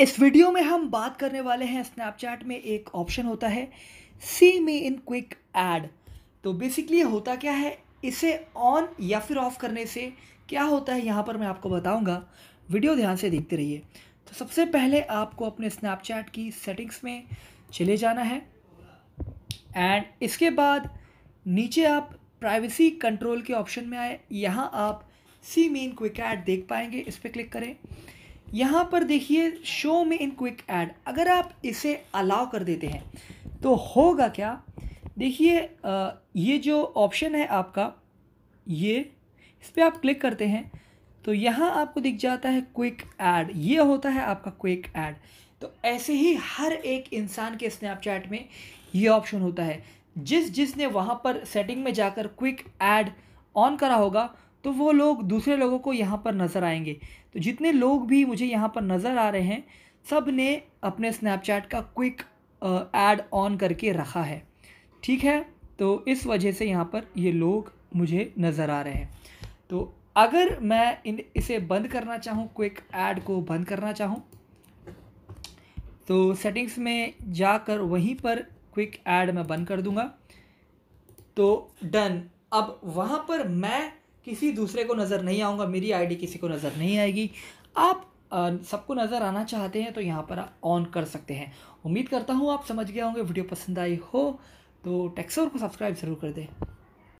इस वीडियो में हम बात करने वाले हैं स्नैपचैट में एक ऑप्शन होता है see me in quick add तो बेसिकली होता क्या है इसे ऑन या फिर ऑफ करने से क्या होता है यहाँ पर मैं आपको बताऊँगा वीडियो ध्यान से देखते रहिए तो सबसे पहले आपको अपने स्नैपचैट की सेटिंग्स में चले जाना है एंड इसके बाद नीचे आप प्राइवेसी कंट्रोल के ऑप्शन में आए यहाँ आप सी मीन क्विक ऐड देख पाएंगे इस पर क्लिक करें यहाँ पर देखिए शो में इन क्विक ऐड अगर आप इसे अलाउ कर देते हैं तो होगा क्या देखिए ये जो ऑप्शन है आपका ये इस पर आप क्लिक करते हैं तो यहाँ आपको दिख जाता है क्विक ऐड ये होता है आपका क्विक ऐड तो ऐसे ही हर एक इंसान के स्नैपचैट में ये ऑप्शन होता है जिस जिसने वहाँ पर सेटिंग में जाकर क्विक ऐड ऑन करा होगा तो वो लोग दूसरे लोगों को यहाँ पर नज़र आएंगे तो जितने लोग भी मुझे यहाँ पर नज़र आ रहे हैं सब ने अपने स्नैपचैट का क्विक ऐड ऑन करके रखा है ठीक है तो इस वजह से यहाँ पर ये लोग मुझे नज़र आ रहे हैं तो अगर मैं इन इसे बंद करना चाहूँ क्विक ऐड को बंद करना चाहूँ तो सेटिंग्स में जाकर वहीं पर क्विक ऐड मैं बंद कर दूंगा तो डन अब वहाँ पर मैं किसी दूसरे को नज़र नहीं आऊँगा मेरी आईडी किसी को नज़र नहीं आएगी आप सबको नज़र आना चाहते हैं तो यहाँ पर आप ऑन कर सकते हैं उम्मीद करता हूँ आप समझ गए होंगे वीडियो पसंद आई हो तो टैक्सोर को सब्सक्राइब ज़रूर कर दें